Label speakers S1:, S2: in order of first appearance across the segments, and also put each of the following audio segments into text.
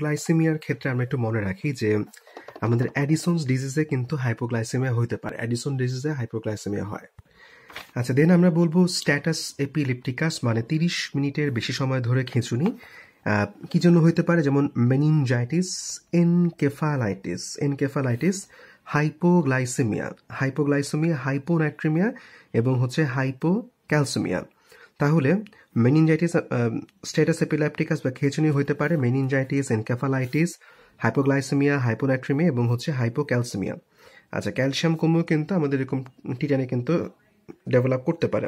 S1: গ্লাইসেমিয়ার ক্ষেত্রে আমরা একটু মনে রাখি যে আমাদের অ্যাডিসন ডিজিজে কিন্তু হাইপোগ্লাইসেমিয়া হইতে পারে অ্যাডিসন ডিজিজে হাইপোগ্লাইসেমিয়া হয় আচ্ছা দেন আমরা বলবো স্ট্যাটাস এপিলিপটিকাস মানে তিরিশ মিনিটের বেশি সময় ধরে খিঁচুনি কি জন্য হইতে পারে যেমন meningitis encephalitis encephalitis hypoglycemia hypoglycemia hyponatremia এবং হচ্ছে হাইপো ক্যালসিমিয়া তাহলে মেনিনজাইটিস স্টেটাস এপিলাপটিকাস বা খেচুনি হইতে পারে মেনিনজাইটিস এনক্যাফালাইটিস হাইপোগ্লাইসেমিয়া হাইপোনাট্রিমিয়া এবং হচ্ছে হাইপোক্যালসেমিয়া আচ্ছা ক্যালসিয়াম কমেও কিন্তু আমাদের এরকম টিটানে কিন্তু ডেভেলপ করতে পারে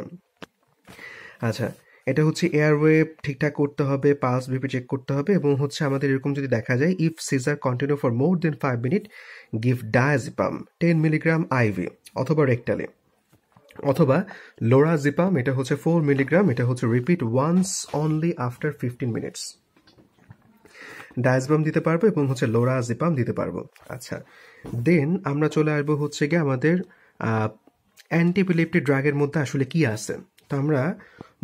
S1: আচ্ছা এটা হচ্ছে এয়ারওয়ে ঠিকঠাক করতে হবে পালস ভিপি চেক করতে হবে এবং হচ্ছে আমাদের এরকম যদি দেখা যায় if seizure continue for more than five minute give diazepam ten milligram IV অথবা রেক্টালে অথবা জিপাম এটা হচ্ছে ফোর মিলিগ্রাম এটা হচ্ছে repeat once only after fifteen minutes diazepam দিতে পারবো এবং হচ্ছে জিপাম দিতে পারবো আচ্ছা দেন আমরা চলে আসবো হচ্ছে গিয়ে আমাদের অ্যান্টিপিলিপটি ড্রাগের মধ্যে আসলে কি আছে তো আমরা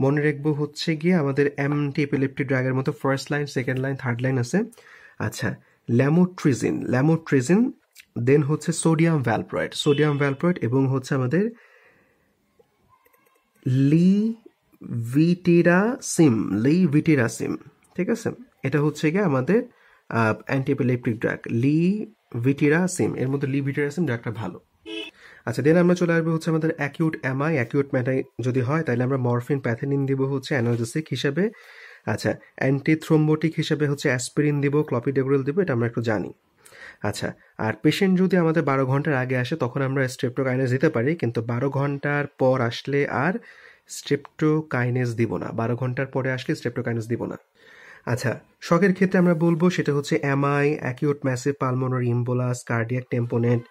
S1: মনে রাখবো হচ্ছে গিয়ে আমাদের অ্যান্টিপিলিপটি ড্রাগের মতো first line second line third line আছে আচ্ছা ল্যামোট্রিজিন ল্যামোট্রিজিন দেন হচ্ছে সোডিয়াম ভ্যালপ্রয়েড সোডিয়াম ভ্যালপ্রয়েড এবং হচ্ছে আমাদের লি সিম লি সিম ঠিক আছে এটা হচ্ছে গিয়ে আমাদের অ্যান্টিপেলেপটিক ড্রাগ লি ভিটিরাসিম এর মধ্যে লি ভিটিরাসিম ড্রাগটা ভালো আচ্ছা দেন আমরা চলে আসবো হচ্ছে আমাদের অ্যাকিউট অ্যামাই অ্যাকিউট ম্যাটাই যদি হয় তাহলে আমরা মরফিন প্যাথেনিন দিব হচ্ছে অ্যানোজেসিক হিসাবে আচ্ছা অ্যান্টিথ্রোম্বোটিক হিসাবে হচ্ছে অ্যাসপিরিন দিব ক্লপিডেগ্রোল দিব এটা আমরা একটু জানি আচ্ছা আর পেশেন্ট যদি আমাদের বারো ঘন্টার আগে আসে তখন আমরা স্ট্রেপ্টোকাইনেস দিতে পারি কিন্তু বারো ঘন্টার পর আসলে আর স্ট্রেপ্টোকাইনেস দিব না বারো ঘন্টার পরে আসলে কাইনেস দিব না আচ্ছা শখের ক্ষেত্রে আমরা বলবো সেটা হচ্ছে MI acute massive pulmonary embolus cardiac tamponade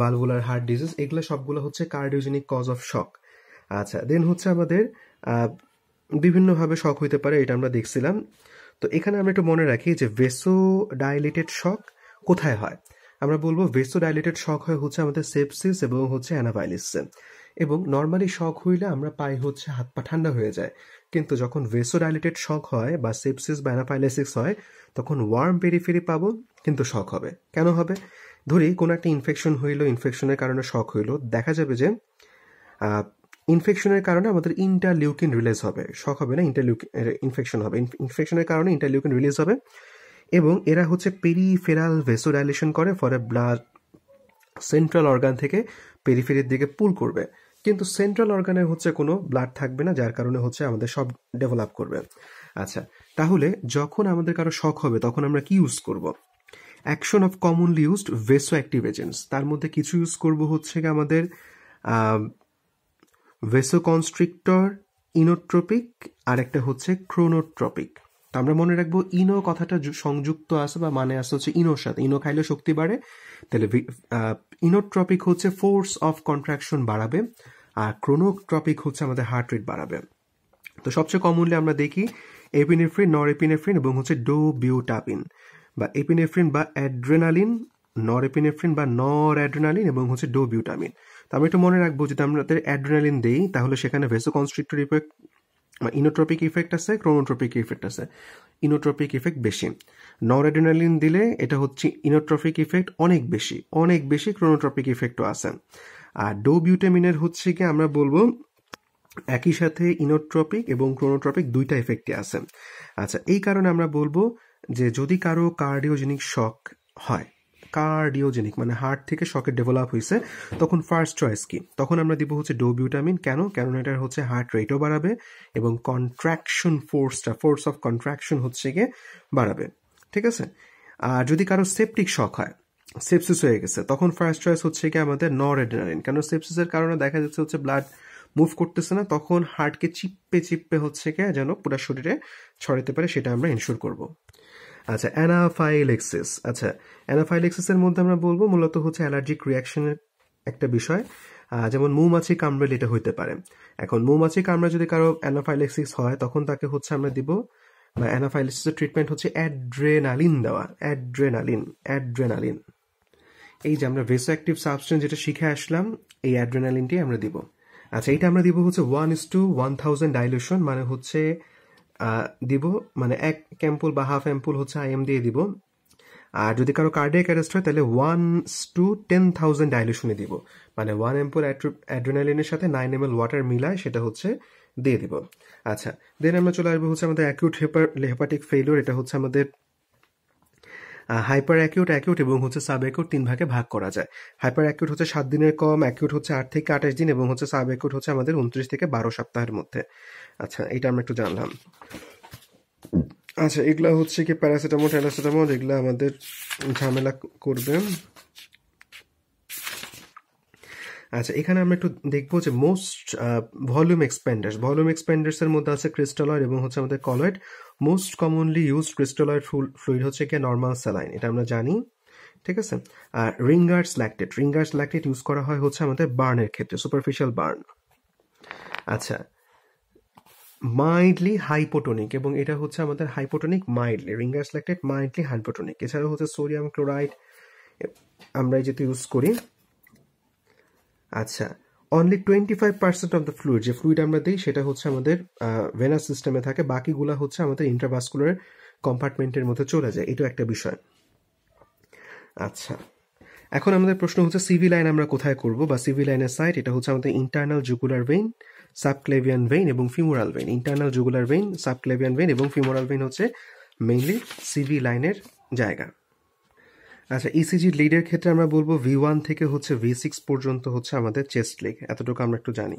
S1: valvular heart disease এগুলো সবগুলো হচ্ছে কার্ডিওজেনিক কজ অফ শখ আচ্ছা দেন হচ্ছে আমাদের বিভিন্নভাবে শখ হইতে পারে এটা আমরা দেখছিলাম তো এখানে আমরা একটু মনে রাখি যে ভেসো ডাইলেটেড শখ কোথায় হয় আমরা বলবো ভেসোডাইলেটেড শক হয় হচ্ছে আমাদের সেপসিস এবং হচ্ছে অ্যানাভাইলিস এবং নর্মালি শক হইলে আমরা পাই হচ্ছে হাত পা ঠান্ডা হয়ে যায় কিন্তু যখন ভেসোডাইলেটেড শক হয় বা সেপসিস বা অ্যানাফাইলাইসিস হয় তখন ওয়ার্ম পেরিফেরি পাবো কিন্তু শক হবে কেন হবে ধরি কোনো একটা ইনফেকশন হইল ইনফেকশনের কারণে শক হইল দেখা যাবে যে ইনফেকশনের কারণে আমাদের ইন্টারলিউকিন রিলিজ হবে শক হবে না ইন্টারলিউকিন ইনফেকশন হবে ইনফেকশনের কারণে ইন্টারলিউকিন রিলিজ হবে এবং এরা হচ্ছে পেরিফেরাল ভেসো ডাইলেশন করে ফলে ব্লাড সেন্ট্রাল অর্গান থেকে পেরিফেরির দিকে পুল করবে কিন্তু সেন্ট্রাল অর্গানে হচ্ছে কোনো ব্লাড থাকবে না যার কারণে হচ্ছে আমাদের সব ডেভেলপ করবে আচ্ছা তাহলে যখন আমাদের কারো শখ হবে তখন আমরা কি ইউজ করব action of commonly used vasoactive agents তার মধ্যে কিছু ইউজ করব হচ্ছে আমাদের ভেসো কনস্ট্রিক্টর ইনোট্রপিক আর একটা হচ্ছে ক্রোনোট্রপিক আমরা মনে রাখবো ইনো কথাটা সংযুক্ত আছে বা মানে আছে হচ্ছে ইনোর সাথে ইনো খাইলে শক্তি বাড়ে তাহলে ইনোট্রপিক হচ্ছে ফোর্স অফ কন্ট্রাকশন বাড়াবে আর ক্রোনোট্রপিক হচ্ছে আমাদের হার্ট রেট বাড়াবে তো সবচেয়ে কমনলি আমরা দেখি এপিনেফ্রিন নর এপিনেফ্রিন এবং হচ্ছে ডো বিউটাপিন বা এপিনেফ্রিন বা অ্যাড্রেনালিন নর এপিনেফ্রিন বা নর অ্যাড্রেনালিন এবং হচ্ছে ডো বিউটামিন তো আমরা একটু মনে রাখবো যদি আমরা তাদের অ্যাড্রেনালিন দিই তাহলে সেখানে vasoconstrictor effect inotropic effect আছে ক্রোনোট্রপিক ইফেক্ট আছে ইনোট্রপিক ইফেক্ট বেশি নরেডিনালিন দিলে এটা হচ্ছে ইনোট্রপিক ইফেক্ট অনেক বেশি অনেক বেশি ক্রোনোট্রপিক ইফেক্টও আছে আর ডোবিউটামিনের হচ্ছে কি আমরা বলবো একই সাথে ইনোট্রপিক এবং ক্রোনোট্রপিক দুইটা ইফেক্টই আছে আচ্ছা এই কারণে আমরা বলবো যে যদি কারো কার্ডিওজেনিক শক হয় কার্ডিওজেনিক মানে হার্ট থেকে শকের ডেভেলপ হয়েছে তখন ফার্স্ট চয়েস কি তখন আমরা দিব হচ্ছে ডোবিউটামিন কেন কেননা এটার হচ্ছে হার্ট রেটও বাড়াবে এবং কন্ট্রাকশন ফোর্সটা ফোর্স অফ কন্ট্রাকশন হচ্ছে গিয়ে বাড়াবে ঠিক আছে আর যদি কারো সেপটিক শখ হয় সেপসিস হয়ে গেছে তখন ফার্স্ট চয়েস হচ্ছে কি আমাদের নরেডেনারিন কেন সেপসিসের কারণে দেখা যাচ্ছে হচ্ছে ব্লাড মুভ করতেছে না তখন হার্টকে চিপ্পে চিপ্পে হচ্ছে গিয়ে যেন পুরো শরীরে ছড়াতে পারে সেটা আমরা ইনশিওর করবো আচ্ছা অ্যানাফাইলেক্সিস আচ্ছা অ্যানাফাইলেক্সিসের মধ্যে আমরা বলবো মূলত হচ্ছে অ্যালার্জিক রিয়াকশনের একটা বিষয় যেমন মৌমাছি কামড়ালে এটা হইতে পারে এখন মৌমাছি কামড়া যদি কারো অ্যানাফাইলেক্সিস হয় তখন তাকে হচ্ছে আমরা দিব বা অ্যানাফাইলেক্সিসের ট্রিটমেন্ট হচ্ছে অ্যাড্রেনালিন দেওয়া অ্যাড্রেনালিন অ্যাড্রেনালিন এই যে আমরা ভেসো অ্যাক্টিভ সাবস্টেন্স যেটা শিখে আসলাম এই অ্যাড্রেনালিনটি আমরা দিব আচ্ছা এটা আমরা দিব হচ্ছে one is to one thousand dilution মানে হচ্ছে দিব মানে এক ক্যাম্পুল বা হাফ অ্যাম্পুল হচ্ছে আইএম দিয়ে দিব আর যদি কারো কার্ডিয়াক অ্যারেস্ট হয় তাহলে ওয়ান টু টেন থাউজেন্ড ডাইলিউশনে দিব মানে ওয়ান এম্পুল অ্যাড্রোনালিনের সাথে নাইন এম এল ওয়াটার মিলায় সেটা হচ্ছে দিয়ে দিব আচ্ছা দেন আমরা চলে আসবো হচ্ছে আমাদের অ্যাকিউট হেপার হেপাটিক ফেলিওর এটা হচ্ছে আমাদের হাইপার অ্যাকিউট অ্যাকিউট এবং হচ্ছে সাব অ্যাকিউট তিন ভাগে ভাগ করা যায় হাইপার অ্যাকিউট হচ্ছে সাত দিনের কম অ্যাকিউট হচ্ছে আট থেকে আঠাশ দিন এবং হচ্ছে সাব অ্যাকিউট হচ্ছে আমাদের উনত্রিশ থেকে বারো সপ্তাহের মধ্যে আচ্ছা এটা আমরা একটু জানলাম আচ্ছা এগুলা হচ্ছে কি প্যারাসিটামল ট্যারাসিটামল এগুলো আমাদের ঝামেলা করবে আচ্ছা এখানে আমরা একটু দেখবো যে মোস্ট ভলিউম এক্সপেন্ডার্স ভলিউম এক্সপেন্ডার্সের মধ্যে আছে ক্রিস্টালয়েড এবং হচ্ছে আমাদের colloid most commonly use crystalloid fluid হচ্ছে কি নর্মাল স্যালাইন এটা আমরা জানি ঠিক আছে আর Ringer's lactated Ringer's lactate use করা হয় হচ্ছে আমাদের বার্নের ক্ষেত্রে সুপারফিশিয়াল বার্ন আচ্ছা মাইল্ডলি হাইপোটোনিক এবং এটা হচ্ছে আমাদের hypotonic mildly Ringer's lactate mildly hypotonic এছাড়াও হচ্ছে সোডিয়াম ক্লোরাইড আমরা যেহেতু ইউজ করি আচ্ছা only twenty five percent of the fluid যে ফ্লুইড আমরা দিই সেটা হচ্ছে আমাদের ভেনাস সিস্টেমে থাকে বাকিগুলো হচ্ছে আমাদের ইন্টারভাস্কুলার কম্পার্টমেন্টের মধ্যে চলে যায় এটাও একটা বিষয় আচ্ছা এখন আমাদের প্রশ্ন হচ্ছে সিভি লাইন আমরা কোথায় করব বা সিভি লাইনের সাইড এটা হচ্ছে আমাদের internal jugular vein subclavian vein এবং femoral vein internal jugular vein subclavian vein এবং ফিমোরাল ভেইন হচ্ছে মেইনলি সিভি লাইনের জায়গা আচ্ছা ইসিজি e লিডের ক্ষেত্রে আমরা বলবো ভি ওয়ান থেকে হচ্ছে ভি সিক্স পর্যন্ত হচ্ছে আমাদের চেস্ট লেগ এতটুকু আমরা একটু জানি